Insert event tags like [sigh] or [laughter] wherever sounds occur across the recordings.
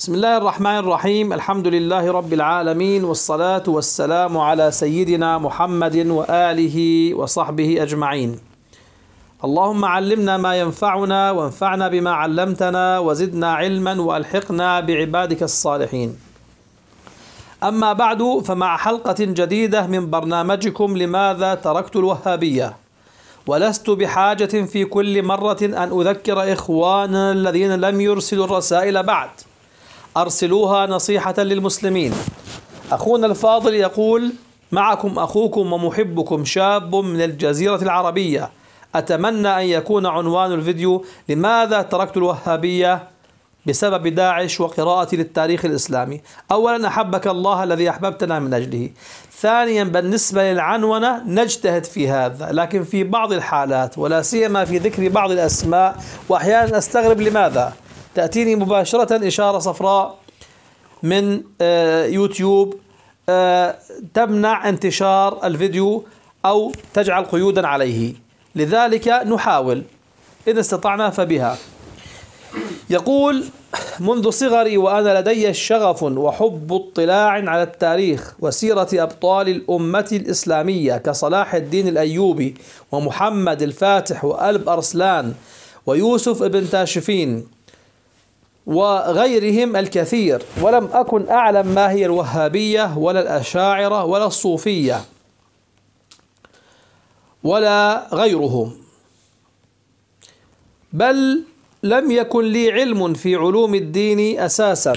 بسم الله الرحمن الرحيم الحمد لله رب العالمين والصلاة والسلام على سيدنا محمد وآله وصحبه أجمعين اللهم علمنا ما ينفعنا وانفعنا بما علمتنا وزدنا علما وألحقنا بعبادك الصالحين أما بعد فمع حلقة جديدة من برنامجكم لماذا تركت الوهابية ولست بحاجة في كل مرة أن أذكر إخواننا الذين لم يرسلوا الرسائل بعد أرسلوها نصيحة للمسلمين أخونا الفاضل يقول معكم أخوكم ومحبكم شاب من الجزيرة العربية أتمنى أن يكون عنوان الفيديو لماذا تركت الوهابية بسبب داعش وقراءتي للتاريخ الإسلامي أولا أحبك الله الذي أحببتنا من أجله ثانيا بالنسبة للعنونة نجتهد في هذا لكن في بعض الحالات ولا سيما في ذكر بعض الأسماء وأحيانا أستغرب لماذا تأتيني مباشرة إشارة صفراء من آه، يوتيوب آه، تمنع انتشار الفيديو أو تجعل قيودا عليه لذلك نحاول إن استطعنا فبها يقول منذ صغري وأنا لدي شغف وحب اطلاع على التاريخ وسيرة أبطال الأمة الإسلامية كصلاح الدين الأيوبي ومحمد الفاتح وألب أرسلان ويوسف ابن تاشفين وغيرهم الكثير ولم أكن أعلم ما هي الوهابية ولا الأشاعرة ولا الصوفية ولا غيرهم بل لم يكن لي علم في علوم الدين أساسا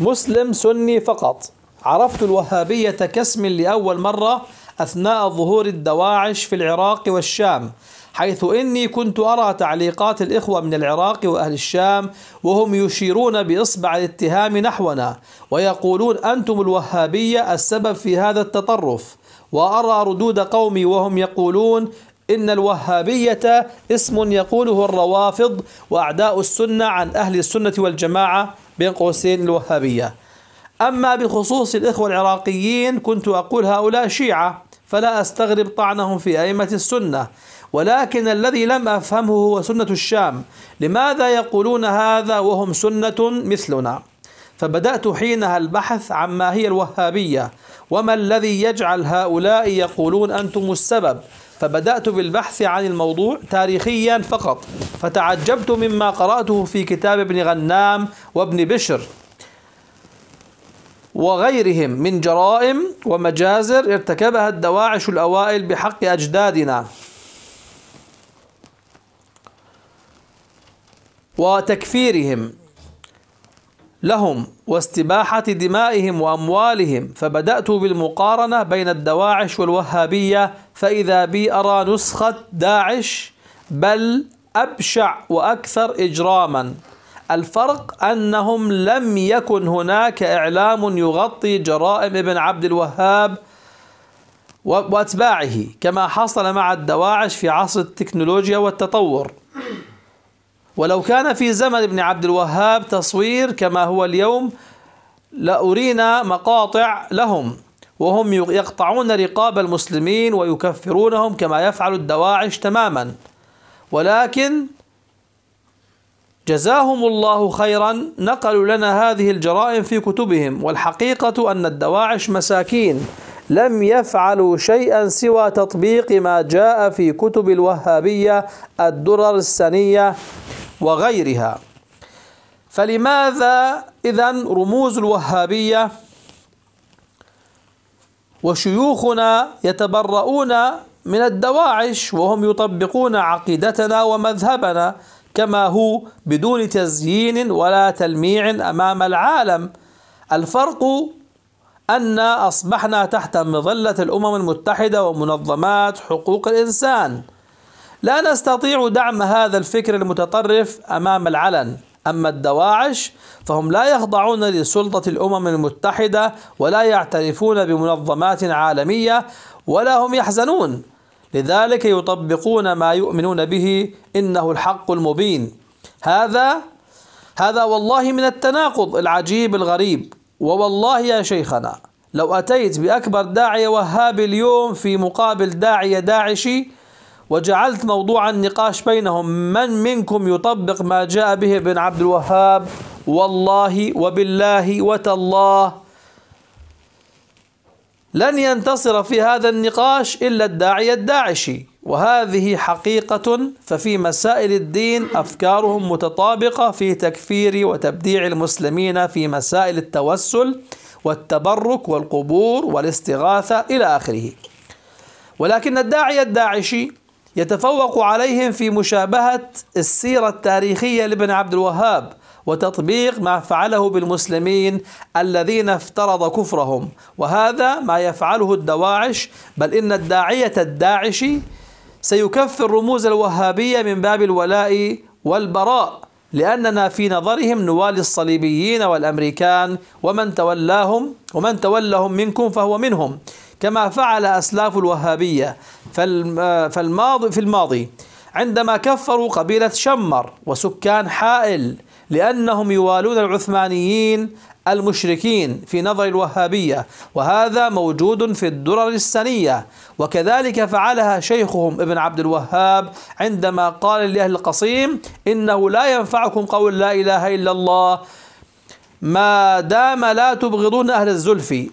مسلم سني فقط عرفت الوهابية كاسم لأول مرة أثناء ظهور الدواعش في العراق والشام حيث إني كنت أرى تعليقات الإخوة من العراق وأهل الشام وهم يشيرون بإصبع الاتهام نحونا ويقولون أنتم الوهابية السبب في هذا التطرف وأرى ردود قومي وهم يقولون إن الوهابية اسم يقوله الروافض وأعداء السنة عن أهل السنة والجماعة بين قوسين الوهابية أما بخصوص الإخوة العراقيين كنت أقول هؤلاء شيعة فلا أستغرب طعنهم في أئمة السنة ولكن الذي لم أفهمه هو سنة الشام لماذا يقولون هذا وهم سنة مثلنا فبدأت حينها البحث عما هي الوهابية وما الذي يجعل هؤلاء يقولون أنتم السبب فبدأت بالبحث عن الموضوع تاريخيا فقط فتعجبت مما قرأته في كتاب ابن غنام وابن بشر وغيرهم من جرائم ومجازر ارتكبها الدواعش الأوائل بحق أجدادنا وتكفيرهم لهم واستباحة دمائهم وأموالهم فبدأت بالمقارنة بين الدواعش والوهابية فإذا بي أرى نسخة داعش بل أبشع وأكثر إجراما الفرق أنهم لم يكن هناك إعلام يغطي جرائم ابن عبد الوهاب وأتباعه كما حصل مع الدواعش في عصر التكنولوجيا والتطور ولو كان في زمن ابن عبد الوهاب تصوير كما هو اليوم لأرينا مقاطع لهم وهم يقطعون رقاب المسلمين ويكفرونهم كما يفعل الدواعش تماما ولكن جزاهم الله خيرا نقلوا لنا هذه الجرائم في كتبهم والحقيقة أن الدواعش مساكين لم يفعلوا شيئا سوى تطبيق ما جاء في كتب الوهابية الدرر السنية وغيرها فلماذا إذا رموز الوهابية وشيوخنا يتبرؤون من الدواعش وهم يطبقون عقيدتنا ومذهبنا كما هو بدون تزيين ولا تلميع أمام العالم الفرق أن أصبحنا تحت مظلة الأمم المتحدة ومنظمات حقوق الإنسان لا نستطيع دعم هذا الفكر المتطرف أمام العلن أما الدواعش فهم لا يخضعون لسلطة الأمم المتحدة ولا يعترفون بمنظمات عالمية ولا هم يحزنون لذلك يطبقون ما يؤمنون به إنه الحق المبين هذا هذا والله من التناقض العجيب الغريب ووالله يا شيخنا لو أتيت بأكبر داعية وهابي اليوم في مقابل داعية داعشي وجعلت موضوع النقاش بينهم من منكم يطبق ما جاء به ابن عبد الوهاب والله وبالله وتالله لن ينتصر في هذا النقاش إلا الداعية الداعشي وهذه حقيقة ففي مسائل الدين أفكارهم متطابقة في تكفير وتبديع المسلمين في مسائل التوسل والتبرك والقبور والاستغاثة إلى آخره ولكن الداعية الداعشي يتفوق عليهم في مشابهة السيرة التاريخية لابن عبد الوهاب وتطبيق ما فعله بالمسلمين الذين افترض كفرهم وهذا ما يفعله الدواعش بل إن الداعية الداعشي سيكفر رموز الوهابية من باب الولاء والبراء لأننا في نظرهم نوالي الصليبيين والأمريكان ومن تولاهم ومن تولهم منكم فهو منهم كما فعل أسلاف الوهابية آه، فالماضي في الماضي عندما كفروا قبيلة شمر وسكان حائل لأنهم يوالون العثمانيين المشركين في نظر الوهابية وهذا موجود في الدرر السنية وكذلك فعلها شيخهم ابن عبد الوهاب عندما قال لأهل القصيم إنه لا ينفعكم قول لا إله إلا الله ما دام لا تبغضون أهل الزلفي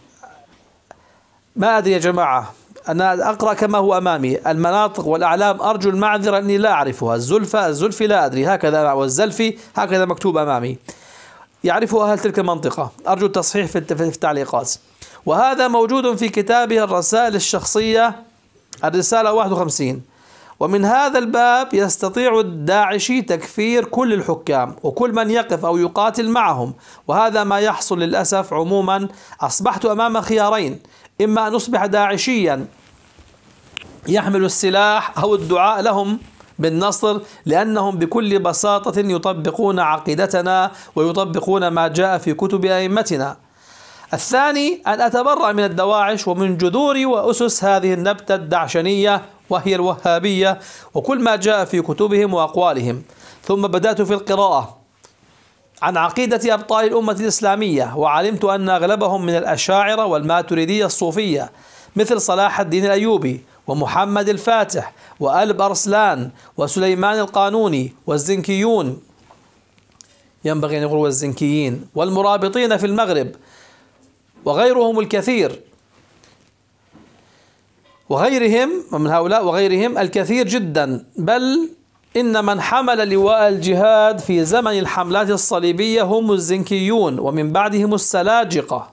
ما أدري يا جماعة أنا أقرأ كما هو أمامي المناطق والأعلام أرجو المعذرة أني لا أعرفها الزلفة الزلفي لا أدري هكذا والزلفي هكذا مكتوب أمامي يعرفه أهل تلك المنطقة أرجو التصحيح في التعليقات وهذا موجود في كتابه الرسائل الشخصية الرسالة 51 ومن هذا الباب يستطيع الداعشي تكفير كل الحكام وكل من يقف أو يقاتل معهم وهذا ما يحصل للأسف عموما أصبحت أمام خيارين إما أن أصبح داعشيا يحمل السلاح أو الدعاء لهم بالنصر لأنهم بكل بساطة يطبقون عقيدتنا ويطبقون ما جاء في كتب أئمتنا الثاني أن أتبرأ من الدواعش ومن جذور وأسس هذه النبتة الدعشنية وهي الوهابية وكل ما جاء في كتبهم وأقوالهم ثم بدأت في القراءة عن عقيدة أبطال الأمة الإسلامية وعلمت أن أغلبهم من الأشاعرة والماتريدية الصوفية مثل صلاح الدين الأيوبي ومحمد الفاتح وألب أرسلان وسليمان القانوني والزنكيون ينبغي أن يقولوا الزنكيين والمرابطين في المغرب وغيرهم الكثير وغيرهم من هؤلاء وغيرهم الكثير جدا بل إن من حمل لواء الجهاد في زمن الحملات الصليبية هم الزنكيون ومن بعدهم السلاجقة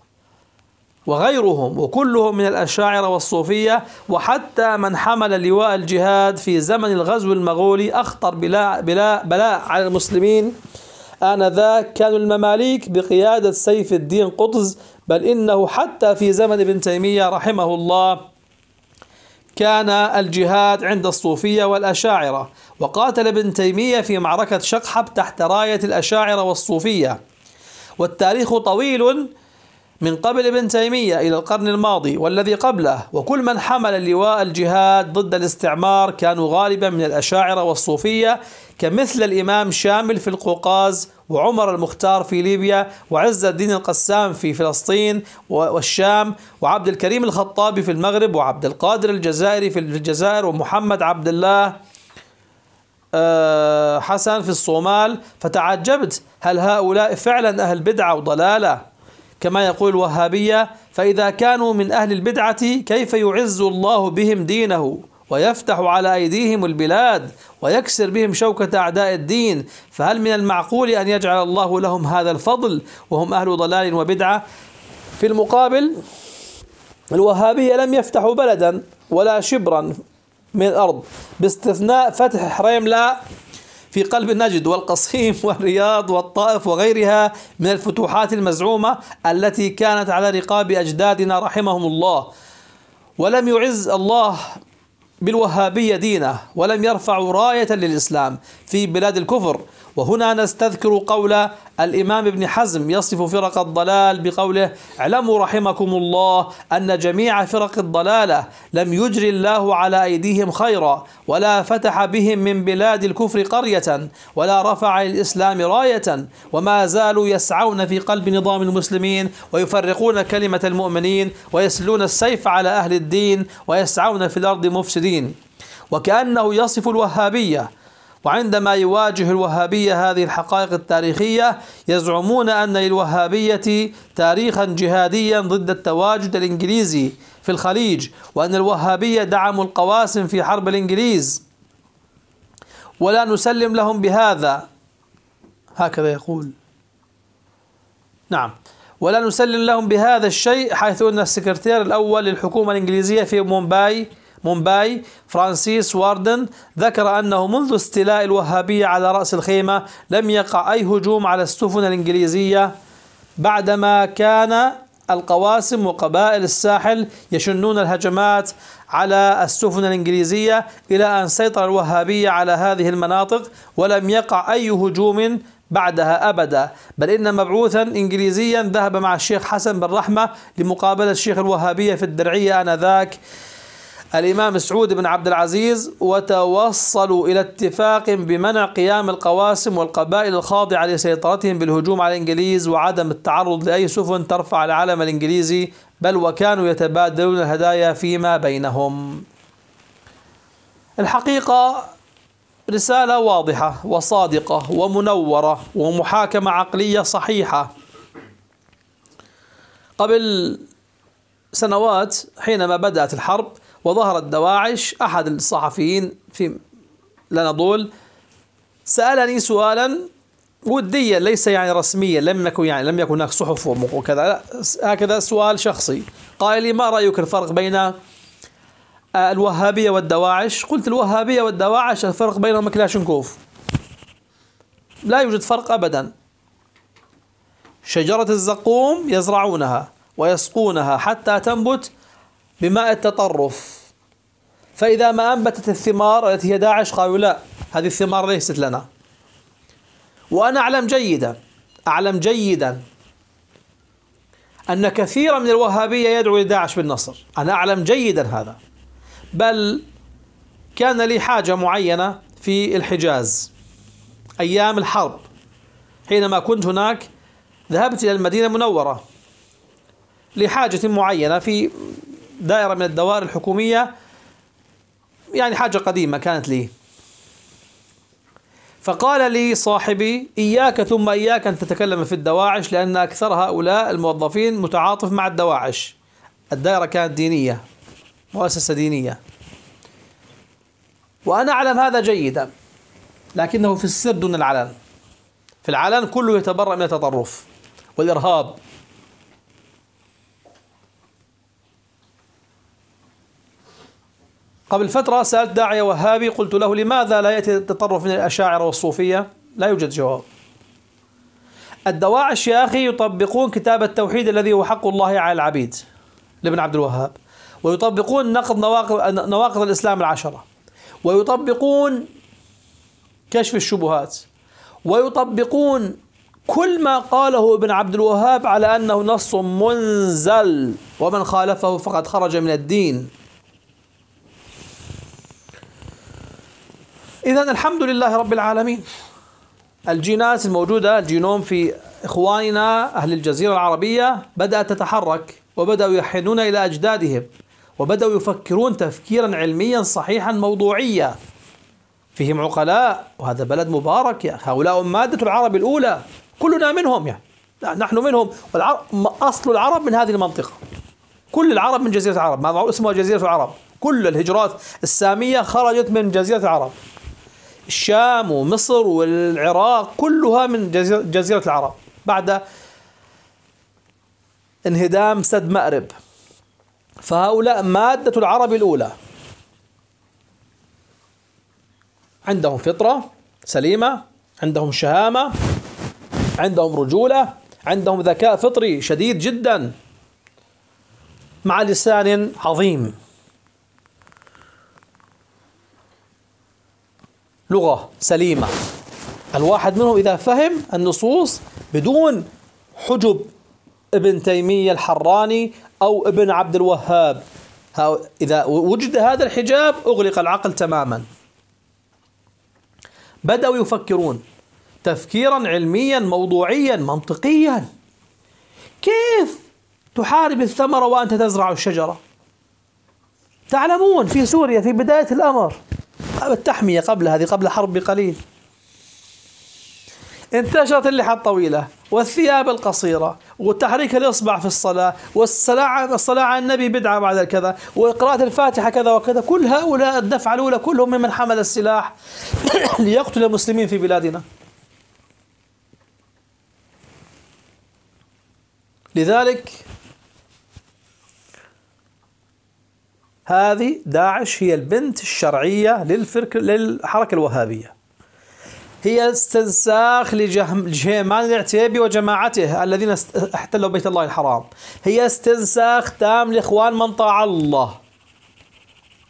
وغيرهم وكلهم من الأشاعرة والصوفية وحتى من حمل لواء الجهاد في زمن الغزو المغولي أخطر بلا, بلا بلاء على المسلمين آنذاك كانوا المماليك بقيادة سيف الدين قطز بل إنه حتى في زمن ابن تيمية رحمه الله كان الجهاد عند الصوفية والأشاعرة وقاتل ابن تيمية في معركة شقحب تحت راية الأشاعرة والصوفية والتاريخ طويل من قبل ابن تيمية إلى القرن الماضي والذي قبله وكل من حمل لواء الجهاد ضد الاستعمار كانوا غالبا من الأشاعرة والصوفية كمثل الإمام شامل في القوقاز وعمر المختار في ليبيا وعز الدين القسام في فلسطين والشام وعبد الكريم الخطابي في المغرب وعبد القادر الجزائري في الجزائر ومحمد عبد الله آه، حسن في الصومال فتعجبت هل هؤلاء فعلا أهل بدعة وضلالة كما يقول الوهابية فإذا كانوا من أهل البدعة كيف يعز الله بهم دينه ويفتح على أيديهم البلاد ويكسر بهم شوكة أعداء الدين فهل من المعقول أن يجعل الله لهم هذا الفضل وهم أهل ضلال وبدعة في المقابل الوهابية لم يفتحوا بلدا ولا شبرا من الأرض باستثناء فتح حريم لا في قلب نجد والقصيم [laughs] والرياض والطائف وغيرها من الفتوحات المزعومة التي كانت على رقاب أجدادنا رحمهم الله ولم يعز الله بالوهابية دينه ولم يرفعوا راية للإسلام في بلاد الكفر وهنا نستذكر قول الإمام ابن حزم يصف فرق الضلال بقوله اعلموا رحمكم الله أن جميع فرق الضلالة لم يجر الله على أيديهم خيرا ولا فتح بهم من بلاد الكفر قرية ولا رفع للإسلام راية وما زالوا يسعون في قلب نظام المسلمين ويفرقون كلمة المؤمنين ويسلون السيف على أهل الدين ويسعون في الأرض مفسدين وكأنه يصف الوهابية وعندما يواجه الوهابية هذه الحقائق التاريخية يزعمون أن للوهابية تاريخا جهاديا ضد التواجد الإنجليزي في الخليج وأن الوهابية دعموا القواسم في حرب الإنجليز ولا نسلم لهم بهذا هكذا يقول نعم ولا نسلم لهم بهذا الشيء حيث أن السكرتير الأول للحكومة الإنجليزية في مومباي مومباي فرانسيس واردن ذكر أنه منذ استيلاء الوهابية على رأس الخيمة لم يقع أي هجوم على السفن الإنجليزية بعدما كان القواسم وقبائل الساحل يشنون الهجمات على السفن الإنجليزية إلى أن سيطر الوهابية على هذه المناطق ولم يقع أي هجوم بعدها أبدا بل إن مبعوثا إنجليزيا ذهب مع الشيخ حسن بن رحمة لمقابلة الشيخ الوهابية في الدرعية آنذاك الإمام سعود بن عبد العزيز وتوصلوا إلى اتفاق بمنع قيام القواسم والقبائل الخاضعة لسيطرتهم بالهجوم على الإنجليز وعدم التعرض لأي سفن ترفع العلم الإنجليزي بل وكانوا يتبادلون الهدايا فيما بينهم الحقيقة رسالة واضحة وصادقة ومنورة ومحاكمة عقلية صحيحة قبل سنوات حينما بدأت الحرب وظهرت دواعش أحد الصحفيين في لنضول سألني سؤالا وديا ليس يعني رسميا لم يكن يعني لم يكن هناك صحف وكذا هكذا سؤال شخصي قال لي ما رأيك الفرق بين آه، الوهابية والدواعش قلت الوهابية والدواعش الفرق بينهم كلاشنكوف لا يوجد فرق أبدا شجرة الزقوم يزرعونها ويسقونها حتى تنبت بماء التطرف فإذا ما أنبتت الثمار التي هي داعش قالوا لا هذه الثمار ليست لنا وأنا أعلم جيدا أعلم جيدا أن كثيرا من الوهابية يدعو لداعش بالنصر أنا أعلم جيدا هذا بل كان لي حاجة معينة في الحجاز أيام الحرب حينما كنت هناك ذهبت إلى المدينة المنورة لحاجة معينة في دائرة من الدوائر الحكومية يعني حاجة قديمة كانت لي فقال لي صاحبي إياك ثم إياك أن تتكلم في الدواعش لأن أكثر هؤلاء الموظفين متعاطف مع الدواعش الدائرة كانت دينية مؤسسة دينية وأنا أعلم هذا جيدا لكنه في السر دون العلن في العلن كله يتبرأ من التطرف والإرهاب قبل فترة سألت داعية وهابي قلت له لماذا لا يأتي التطرف من الأشاعرة والصوفية لا يوجد جواب الدواعش يا أخي يطبقون كتاب التوحيد الذي هو حق الله على العبيد لابن عبد الوهاب ويطبقون نقض نواقض, نواقض الإسلام العشرة ويطبقون كشف الشبهات ويطبقون كل ما قاله ابن عبد الوهاب على أنه نص منزل ومن خالفه فقد خرج من الدين إذا الحمد لله رب العالمين الجينات الموجودة الجينوم في إخواننا أهل الجزيرة العربية بدأت تتحرك وبدأوا يحنون إلى أجدادهم وبدأوا يفكرون تفكيرا علميا صحيحا موضوعيا فيهم عقلاء وهذا بلد مبارك يا يعني هؤلاء مادة العرب الأولى كلنا منهم يعني نحن منهم والعرب أصل العرب من هذه المنطقة كل العرب من جزيرة العرب ما اسمها جزيرة العرب كل الهجرات السامية خرجت من جزيرة العرب الشام ومصر والعراق كلها من جزيرة العرب بعد انهدام سد مأرب فهؤلاء مادة العرب الأولى عندهم فطرة سليمة عندهم شهامة عندهم رجولة عندهم ذكاء فطري شديد جدا مع لسان عظيم لغة سليمة الواحد منهم إذا فهم النصوص بدون حجب ابن تيمية الحراني أو ابن عبد الوهاب إذا وجد هذا الحجاب أغلق العقل تماما بدأوا يفكرون تفكيرا علميا موضوعيا منطقيا كيف تحارب الثمرة وأنت تزرع الشجرة تعلمون في سوريا في بداية الأمر التحمية قبل هذه قبل الحرب بقليل انتشرت اللحى الطويلة والثياب القصيرة وتحريك الإصبع في الصلاة والصلاة الصلاة على النبي بدعة بعد كذا وقراءة الفاتحة كذا وكذا كل هؤلاء الدفعة الأولى كلهم ممن حمل السلاح [coughs] ليقتل المسلمين في بلادنا لذلك هذه داعش هي البنت الشرعية للفرك للحركة الوهابية هي استنساخ لجهيمان العتيبي وجماعته الذين احتلوا بيت الله الحرام هي استنساخ تام لإخوان من طاع الله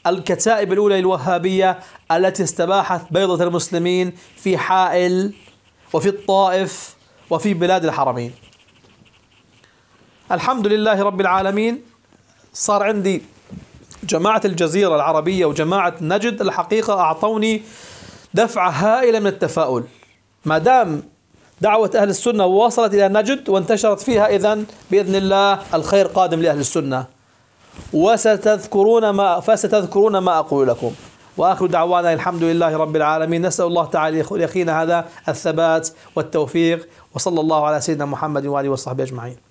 الكتائب الأولى الوهابية التي استباحت بيضة المسلمين في حائل وفي الطائف وفي بلاد الحرمين الحمد لله رب العالمين صار عندي جماعة الجزيرة العربية وجماعة نجد الحقيقة أعطوني دفعة هائلة من التفاؤل ما دام دعوة أهل السنة وصلت إلى نجد وانتشرت فيها إذا بإذن الله الخير قادم لأهل السنة وستذكرون ما فستذكرون ما أقول لكم وآخر دعوانا الحمد لله رب العالمين نسأل الله تعالى لأخينا هذا الثبات والتوفيق وصلى الله على سيدنا محمد وآله وصحبه أجمعين